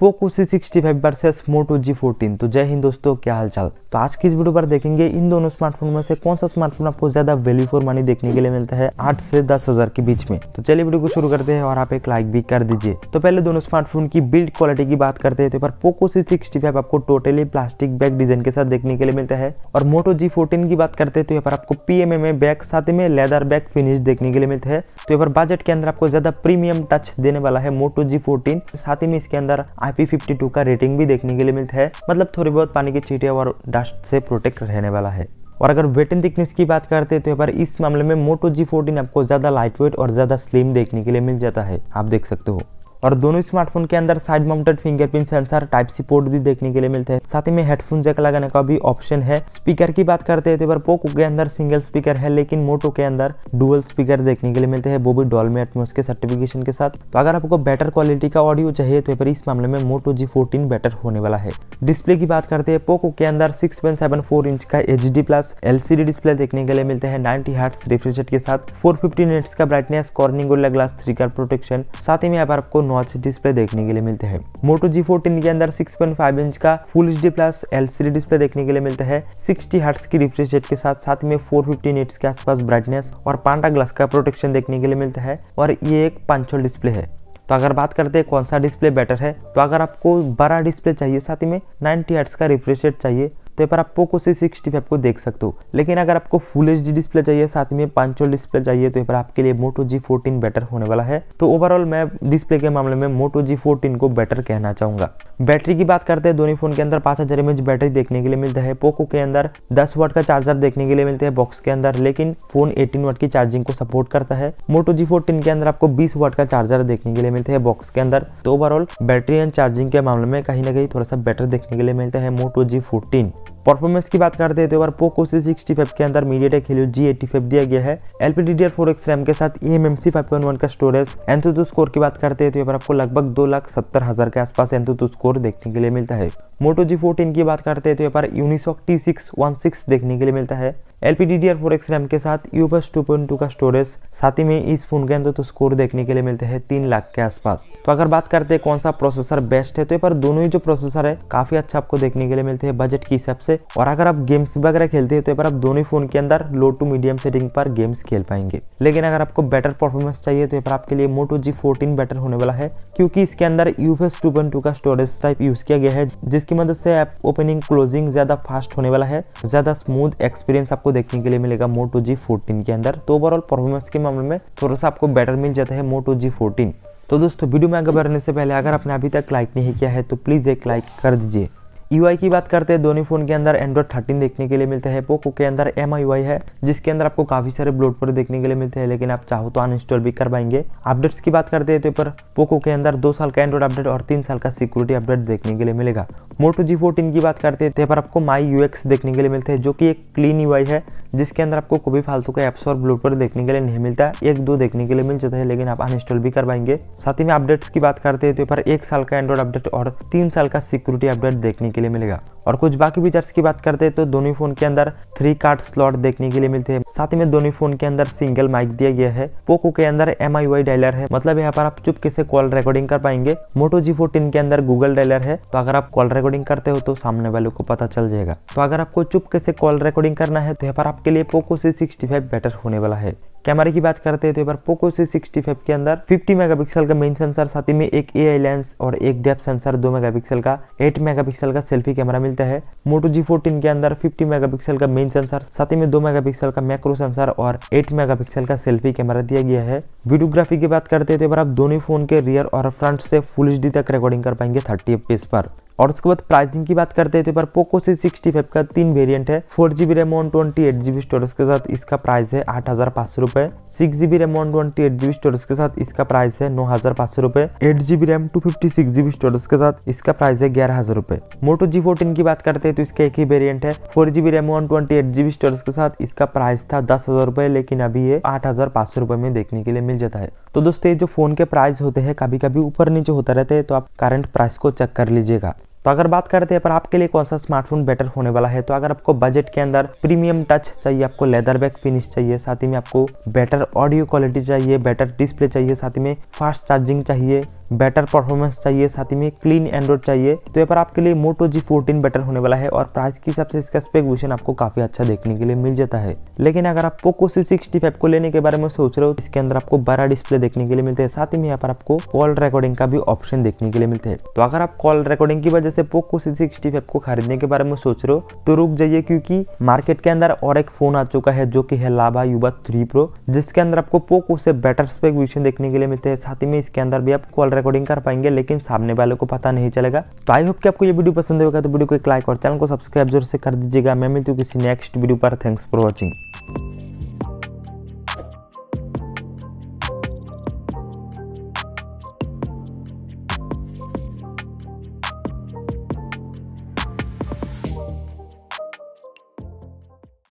Poco C sixty five versus Moto G fourteen तो जय हिंद दोस्तों क्या हाल चाल तो आज की इस वीडियो पर देखेंगे इन दोनों स्मार्टफोन में से कौन सा स्मार्टफोन आपको ज्यादा वैल्यू फॉर मनी देखने के लिए मिलता है आठ से दस हजार के बीच में तो चलिए वीडियो को शुरू करते हैं और आप एक लाइक भी कर दीजिए तो पहले दोनों स्मार्टफोन की बिल्ड क्वालिटी की बात करते हैं तो पर पोको सी सिक्सटी फाइव आपको टोटली प्लास्टिक बैग डिजाइन के साथ देखने के लिए मिलता है और मोटो जी फोर्टीन की बात करते हैं तो यहाँ पर आपको पीएमए में बैग साथ में लेदर बैग फिनिश देखने के लिए मिलता है तो यहाँ पर बजट के अंदर आपको ज्यादा प्रीमियम टच देने वाला है मोटो जी फोर्टीन साथ ही में इसके अंदर फिफ्टी का रेटिंग भी देखने के लिए मिलता है मतलब थोड़ी बहुत पानी की चीटे और डस्ट से प्रोटेक्ट रहने वाला है और अगर वेट एंड थिकनेस की बात करते हैं तो पर इस मामले में मोटो जी फोर्टीन आपको ज़्यादा लाइट वेट और ज़्यादा स्लिम देखने के लिए मिल जाता है आप देख सकते हो और दोनों स्मार्टफोन के अंदर side mounted fingerprint sensor type C port भी देखने के लिए मिलते हैं साथ ही में हेडफोन जैक लगाने का भी ऑप्शन है स्पीकर की बात करते हैं तो पर पोको के अंदर सिंगल स्पीकर है लेकिन मोटो के अंदर डुअल स्पीकर देखने के लिए मिलते हैं वो भी डॉलमी एटमोस के सर्टिफिकेशन के साथ तो अगर आपको बेटर क्वालिटी का ऑडियो चाहिए तो इस मामले में मोटो जी फोर्टीन बेटर होने वाला है डिस्प्ले की बात करते हैं पोको के अंदर six point seven four inch का H D plus L display देखने के लिए मिलते हैं नाइनटी हार्ट रिफ्रेश के साथ फोर फिफ्टी का brightness Corning glass three car protection साथ ही में आप आपको नॉच डिस्प्ले देखने के लिए मिलते हैं मोटो जी फोर्टीन के अंदर सिक्स पॉइंट फाइव इंच का full H D plus LCD display देखने के लिए मिलता है सिक्सटी हर्ट्स की रिफ्रेश रेट के साथ साथ में फोर फिफ्टी निट्स के आसपास ब्राइटनेस और पांडा ग्लास का प्रोटेक्शन देखने के लिए मिलता है और ये एक पांचोल डिस्प्ले है तो अगर बात करते हैं कौन सा डिस्प्ले बेटर है तो अगर आपको बड़ा डिस्प्ले चाहिए साथ ही में नाइनटी हर्ट्स का रिफ्रेश रेट चाहिए तो यहाँ पर आप पोको सी सिक्सटी फाइव को देख सकते हो लेकिन अगर आपको फुल एच डिस्प्ले चाहिए साथ में पांच डिस्प्ले चाहिए तो यहाँ पर आपके लिए मोटो जी फोर्टीन बेटर होने वाला है तो ओवरऑल मैं डिस्प्ले के मामले में मोटो जी फोर्टीन को बेटर कहना चाहूंगा बैटरी की बात करते हैं दोनों फोन के अंदर पांच हजार एमएच बैटरी देखने के लिए मिलता है पोको के अंदर दस वाट का चार्जर देखने के लिए मिलते हैं बॉक्स के अंदर लेकिन फोन एटीन वाट की चार्जिंग को सपोर्ट करता है मोटो जी फोर्टीन के अंदर आपको बीस वाट का चार्जर देखने के लिए मिलते हैं बॉक्स के अंदर तो ओवरऑल बैटरी एंड चार्जिंग के मामले में कहीं ना कहीं थोड़ा सा बेटर देखने के लिए मिलता है मोटो जी फोर्टीन परफॉर्मेंस की बात करते हैं तो बार पोको सी सिक्सटी फाइव के अंदर MediaTek Helio G eighty five दिया गया है L P D D R four X RAM के साथ E M M C five point one का स्टोरेज एंथुतु स्कोर की बात करते हैं तो यहाँ पर आपको लगभग दो लाख सत्तर हजार के आसपास एंथुतु स्कोर देखने के लिए मिलता है मोटो जी फोर्टीन की बात करते हैं तो यहाँ पर Unisoc T six one six देखने के लिए मिलता है L P D D R four X RAM के साथ UFS two point two का स्टोरेज साथ ही में इस फोन के अंदर तो स्कोर देखने के लिए मिलते हैं तीन लाख के आसपास तो अगर बात करते हैं कौन सा प्रोसेसर बेस्ट है तो ये पर दोनों ही जो प्रोसेसर है काफी अच्छा आपको देखने के लिए मिलते हैं बजट के हिसाब से और अगर आप गेम्स वगैरह खेलते हैं तो पर आप दोनों ही फोन के अंदर लो टू मीडियम सेटिंग पर गेम्स खेल पाएंगे लेकिन अगर आपको बेटर परफॉर्मेंस चाहिए तो पर आपके लिए मोटो जी फोर्टीन बेटर होने वाला है क्योंकि इसके अंदर यूफेस टू पॉइंट टू का स्टोरेज टाइप यूज किया गया है जिसकी मदद से ऐप ओपनिंग क्लोजिंग ज्यादा फास्ट होने वाला है ज्यादा स्मूथ एक्सपीरियंस आपको आपको देखने के लिए मिलेगा मोटो जी फोर्टीन के अंदर तो ओवरऑल परफॉर्मेंस के मामले में थोड़ा सा आपको बेटर मिल जाता है मोटो जी फोर्टीन तो दोस्तों वीडियो में आगे बढ़ने से पहले अगर आपने अभी तक लाइक नहीं किया है तो प्लीज़ एक लाइक कर दीजिए यू की बात करते हैं दोनों फोन के अंदर एंड्रॉइड थर्टीन देखने के लिए मिलते हैं पोको के अंदर एम है जिसके अंदर आपको काफी सारे पर देखने के लिए मिलते हैं लेकिन आप चाहो तो अनइंस्टॉल भी कर पाएंगे अपडेट्स की बात करते हैं तो पर पोको के अंदर दो साल का एंड्रॉइड अपडेट और तीन साल का सिक्योरिटी अपडेट देखने के लिए मिलेगा मोटो जी फोर्टीन की बात करते हैं तो पर आपको माई यू देखने के लिए मिलते हैं जो कि एक क्लीन यू है जिसके अंदर आपको कोई भी फालतू का एप्स और ब्लूटूथ देखने के लिए नहीं मिलता है एक दो देखने के लिए मिल जाता है लेकिन आप अनइंस्टॉल भी करवाएंगे साथ ही में अपडेट्स की बात करते हैं तो पर एक साल का एंड्रॉइड अपडेट और तीन साल का सिक्योरिटी अपडेट देखने के लिए मिलेगा और कुछ बाकी फीचर्स की बात करते हैं तो दोनों फोन के अंदर थ्री कार्ड स्लॉट देखने के लिए मिलते हैं साथ में दोनों फोन के अंदर सिंगल माइक दिया गया है पोको के अंदर एम आई डायलर है मतलब यहाँ पर आप चुपके से कॉल रिकॉर्डिंग कर पाएंगे मोटो जी फोर्टीन के अंदर गूगल डायलर है तो अगर आप कॉल रिकॉर्डिंग करते हो तो सामने वाले को पता चल जाएगा तो अगर आपको चुपके से कॉल रिकॉर्डिंग करना है तो यहाँ पर आपके लिए Poco C sixty five better होने वाला है कैमरे की बात करते हैं तो एक बार पोको से सिक्सटी फाइव के अंदर फिफ्टी मेगापिक्सल का मेन सेंसर साथ ही में एक ए लेंस और एक डेप सेंसर दो मेगापिक्सल का एट मेगापिक्सल का सेल्फी कैमरा मिलता है मोटो जी फोर्टीन के अंदर फिफ्टी मेगापिक्सल का मेन सेंसर साथ ही में दो मेगापिक्सल का मैक्रो सेंसर और एट मेगापिक्सल का सेल्फी कैमरा दिया गया है वीडियोग्राफी की बात करते हैं तो आप दोनों फोन के रियर और फ्रंट से फुल एच तक रिकॉर्डिंग कर पाएंगे थर्टी एफ पर और उसके बाद प्राइसिंग की बात करते हैं तो पर पोको सी सिक्सटी फाइव का तीन वेरिएंट है four GB RAM one twenty eight GB storage के साथ इसका प्राइस है आठ हजार पाँच सौ रुपए six GB RAM one twenty eight GB storage के साथ इसका प्राइस है नौ हजार पाँच सौ रुपए eight GB RAM two fifty six GB storage के साथ इसका प्राइस है ग्यारह हजार रुपए मोटो जी फोर्टीन की बात करते हैं तो इसका एक ही वेरियंट है four GB RAM one twenty eight GB storage के साथ इसका प्राइस था दस हजार रुपए लेकिन अभी ये आठ हजार पाँच सौ रुपए में देखने के लिए मिल जाता है तो दोस्तों ये जो फोन के प्राइस होते हैं कभी कभी ऊपर नीचे होता रहते हैं तो आप करंट प्राइस को चेक कर लीजिएगा तो अगर बात करते हैं पर आपके लिए कौन सा स्मार्टफोन बेटर होने वाला है तो अगर आपको बजट के अंदर प्रीमियम टच चाहिए आपको लेदर बैक फिनिश चाहिए साथ ही में आपको बेटर ऑडियो क्वालिटी चाहिए बेटर डिस्प्ले चाहिए साथ ही में फास्ट चार्जिंग चाहिए बेटर परफॉर्मेंस चाहिए साथ ही में क्लीन एंड्रॉइड चाहिए तो यहाँ पर आपके लिए मोटो जी फोर्टीन बेटर होने वाला है और प्राइस के हिसाब से इसका स्पेक्विशन आपको काफी अच्छा देखने के लिए मिल जाता है लेकिन अगर आप पोको सी सिक्सटी फाइव को लेने के बारे में सोच रहे हो तो इसके अंदर आपको बड़ा डिस्प्ले देखने के लिए मिलते हैं साथ ही में यहाँ पर आपको कॉल रिकॉर्डिंग का भी ऑप्शन देखने के लिए मिलते है तो अगर आप कॉल रिकॉर्डिंग की वजह से पोको सी सिक्सटी फाइव को खरीदने के बारे में सोच रहे हो तो रुक जाइए क्योंकि मार्केट के अंदर और एक फोन आ चुका है जो की है लाभा युवा थ्री प्रो जिसके अंदर आपको पोको से बेटर स्पेक्विशन देखने के लिए मिलते हैं साथ ही में इसके अंदर भी आप कॉल रिकॉर्डिंग कर पाएंगे लेकिन सामने वाले को पता नहीं चलेगा तो आई होप कि आपको ये वीडियो पसंद होगा तो वीडियो को एक लाइक और चैनल को सब्सक्राइब जरूर से कर दीजिएगा मैं मिलती हूँ किसी नेक्स्ट वीडियो पर थैंक्स फॉर वॉचिंग